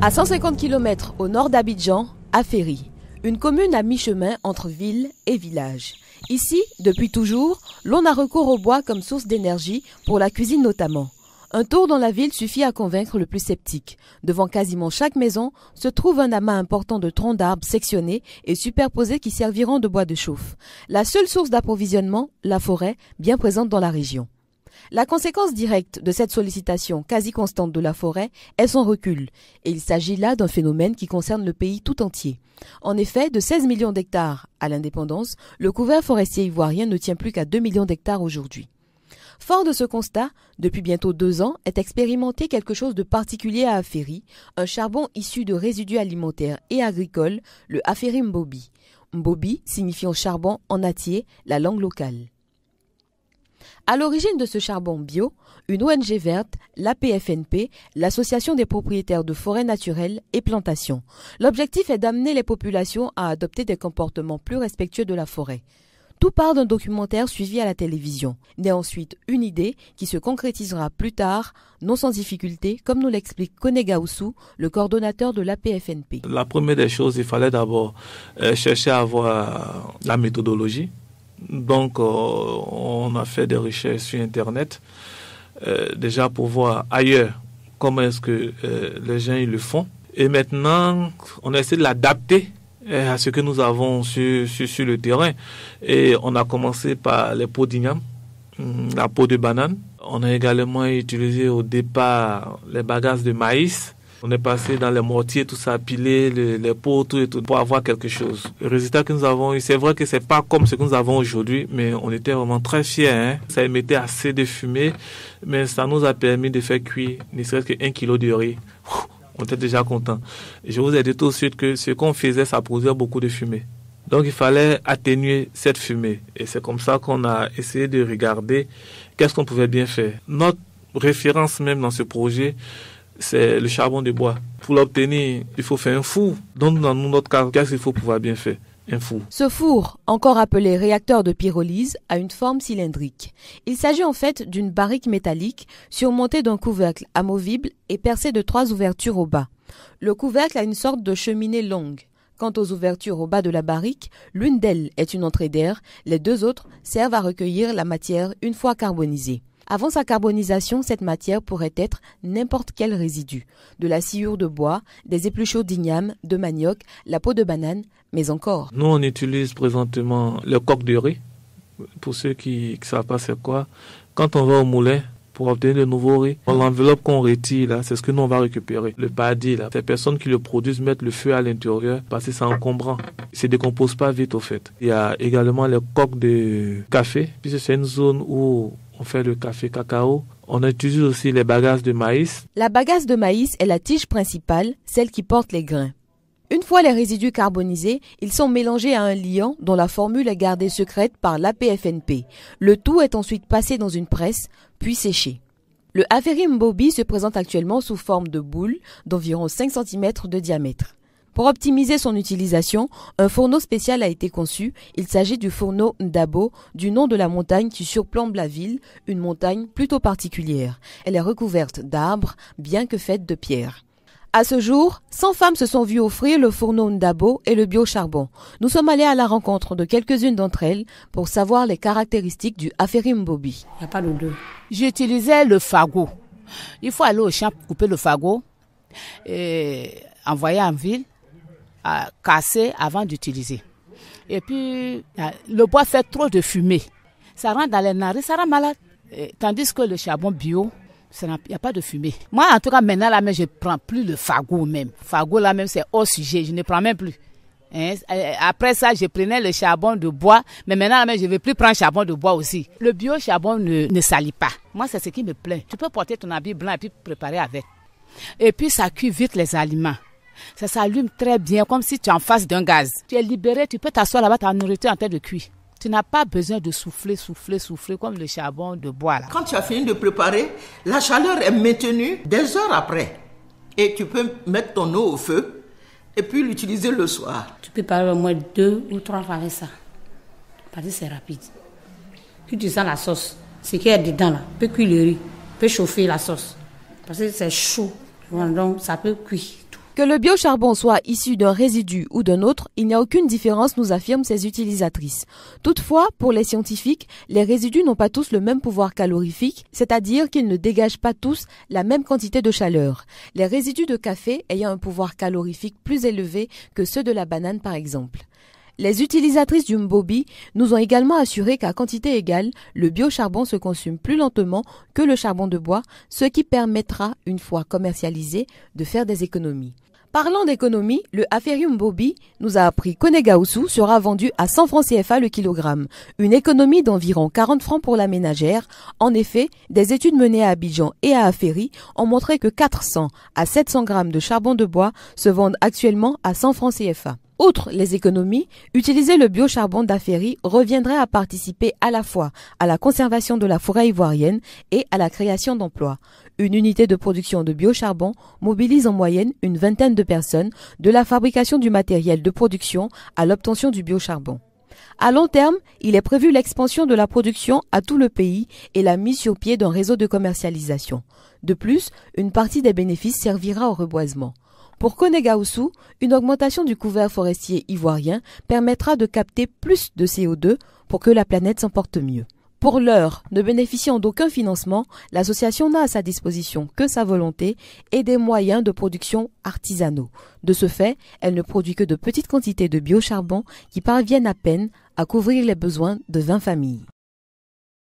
À 150 km au nord d'Abidjan, à Ferry, une commune à mi-chemin entre ville et village. Ici, depuis toujours, l'on a recours au bois comme source d'énergie, pour la cuisine notamment. Un tour dans la ville suffit à convaincre le plus sceptique. Devant quasiment chaque maison se trouve un amas important de troncs d'arbres sectionnés et superposés qui serviront de bois de chauffe. La seule source d'approvisionnement, la forêt, bien présente dans la région. La conséquence directe de cette sollicitation quasi constante de la forêt est son recul, et il s'agit là d'un phénomène qui concerne le pays tout entier. En effet, de 16 millions d'hectares à l'indépendance, le couvert forestier ivoirien ne tient plus qu'à 2 millions d'hectares aujourd'hui. Fort de ce constat, depuis bientôt deux ans, est expérimenté quelque chose de particulier à Aferi, un charbon issu de résidus alimentaires et agricoles, le Aferi Mbobi. Mbobi signifiant charbon en atier, la langue locale. À l'origine de ce charbon bio, une ONG verte, l'APFNP, l'Association des propriétaires de forêts naturelles et plantations. L'objectif est d'amener les populations à adopter des comportements plus respectueux de la forêt. Tout part d'un documentaire suivi à la télévision. N'est ensuite une idée qui se concrétisera plus tard, non sans difficulté, comme nous l'explique Koné Gaoussou, le coordonnateur de l'APFNP. La première des choses, il fallait d'abord euh, chercher à avoir la méthodologie donc, euh, on a fait des recherches sur Internet, euh, déjà pour voir ailleurs comment est-ce que euh, les gens le font. Et maintenant, on essaie de l'adapter à ce que nous avons sur, sur, le terrain. Et on a commencé par les peaux d'igname, hum, la peau de banane. On a également utilisé au départ les bagages de maïs. On est passé dans les mortiers, tout ça, piler les, les pots, tout et tout, pour avoir quelque chose. Le résultat que nous avons eu, c'est vrai que c'est pas comme ce que nous avons aujourd'hui, mais on était vraiment très fiers. Hein. Ça émettait assez de fumée, mais ça nous a permis de faire cuire ne serait-ce qu'un kilo de riz. On était déjà content. Je vous ai dit tout de suite que ce qu'on faisait, ça produisait beaucoup de fumée. Donc il fallait atténuer cette fumée. Et c'est comme ça qu'on a essayé de regarder qu'est-ce qu'on pouvait bien faire. Notre référence même dans ce projet, c'est le charbon de bois. Pour l'obtenir, il faut faire un four. Donc, dans notre cas, quest faut pouvoir bien faire un four. Ce four, encore appelé réacteur de pyrolyse, a une forme cylindrique. Il s'agit en fait d'une barrique métallique surmontée d'un couvercle amovible et percée de trois ouvertures au bas. Le couvercle a une sorte de cheminée longue. Quant aux ouvertures au bas de la barrique, l'une d'elles est une entrée d'air, les deux autres servent à recueillir la matière une fois carbonisée. Avant sa carbonisation, cette matière pourrait être n'importe quel résidu, de la sciure de bois, des épluchures d'igname, de manioc, la peau de banane, mais encore. Nous, on utilise présentement le coq de riz, pour ceux qui ne savent pas c'est quoi. Quand on va au moulin, pour obtenir le nouveau riz. L'enveloppe qu'on retire, là, c'est ce que nous, on va récupérer. Le paddy, là, ces personnes qui le produisent mettent le feu à l'intérieur parce que c'est encombrant. Il se décompose pas vite, au fait. Il y a également le coq de café, puisque c'est une zone où on fait le café cacao. On utilise aussi les bagasses de maïs. La bagasse de maïs est la tige principale, celle qui porte les grains. Une fois les résidus carbonisés, ils sont mélangés à un liant dont la formule est gardée secrète par l'APFNP. Le tout est ensuite passé dans une presse, puis séché. Le Averim Bobi se présente actuellement sous forme de boule d'environ 5 cm de diamètre. Pour optimiser son utilisation, un fourneau spécial a été conçu. Il s'agit du fourneau Ndabo, du nom de la montagne qui surplombe la ville, une montagne plutôt particulière. Elle est recouverte d'arbres, bien que faite de pierres. À ce jour, 100 femmes se sont vues offrir le fourneau Ndabo et le biocharbon. Nous sommes allés à la rencontre de quelques-unes d'entre elles pour savoir les caractéristiques du Aferimbobi. Il n'y a J'utilisais le fagot. Il faut aller au champ couper le fagot et envoyer en ville casser avant d'utiliser. Et puis, euh, le bois fait trop de fumée. Ça rentre dans les narines, ça rend malade. tandis que le charbon bio, il n'y a pas de fumée. Moi, en tout cas, maintenant, là, je ne prends plus le fagot même. Fagot, là, même, c'est au sujet. Je ne prends même plus. Hein, euh, après ça, je prenais le charbon de bois, mais maintenant, là, je ne vais plus prendre charbon de bois aussi. Le bio-charbon ne, ne salit pas. Moi, c'est ce qui me plaît. Tu peux porter ton habit blanc et puis préparer avec. Et puis, ça cuit vite les aliments ça s'allume très bien, comme si tu es en face d'un gaz. Tu es libéré, tu peux t'asseoir là-bas, ta nourriture en train de cuire. Tu n'as pas besoin de souffler, souffler, souffler comme le charbon de bois. Là. Quand tu as fini de préparer, la chaleur est maintenue des heures après. Et tu peux mettre ton eau au feu et puis l'utiliser le soir. Tu peux préparer au moins deux ou trois fois avec ça. Parce que c'est rapide. tu sens la sauce, ce qu'il y a dedans là, peux cuire le riz, peux chauffer la sauce. Parce que c'est chaud. Donc ça peut cuire que le biocharbon soit issu d'un résidu ou d'un autre, il n'y a aucune différence, nous affirment ces utilisatrices. Toutefois, pour les scientifiques, les résidus n'ont pas tous le même pouvoir calorifique, c'est-à-dire qu'ils ne dégagent pas tous la même quantité de chaleur. Les résidus de café ayant un pouvoir calorifique plus élevé que ceux de la banane par exemple. Les utilisatrices du Mbobi nous ont également assuré qu'à quantité égale, le biocharbon se consume plus lentement que le charbon de bois, ce qui permettra, une fois commercialisé, de faire des économies. Parlant d'économie, le Aferium Bobby nous a appris qu'Onegaoussou sera vendu à 100 francs CFA le kilogramme, une économie d'environ 40 francs pour la ménagère. En effet, des études menées à Abidjan et à Aferi ont montré que 400 à 700 grammes de charbon de bois se vendent actuellement à 100 francs CFA. Outre les économies, utiliser le biocharbon d'Aferi reviendrait à participer à la fois à la conservation de la forêt ivoirienne et à la création d'emplois. Une unité de production de biocharbon mobilise en moyenne une vingtaine de personnes de la fabrication du matériel de production à l'obtention du biocharbon. À long terme, il est prévu l'expansion de la production à tout le pays et la mise sur pied d'un réseau de commercialisation. De plus, une partie des bénéfices servira au reboisement. Pour Konegaoussou, une augmentation du couvert forestier ivoirien permettra de capter plus de CO2 pour que la planète s'en porte mieux. Pour l'heure, ne bénéficiant d'aucun financement, l'association n'a à sa disposition que sa volonté et des moyens de production artisanaux. De ce fait, elle ne produit que de petites quantités de biocharbon qui parviennent à peine à couvrir les besoins de 20 familles.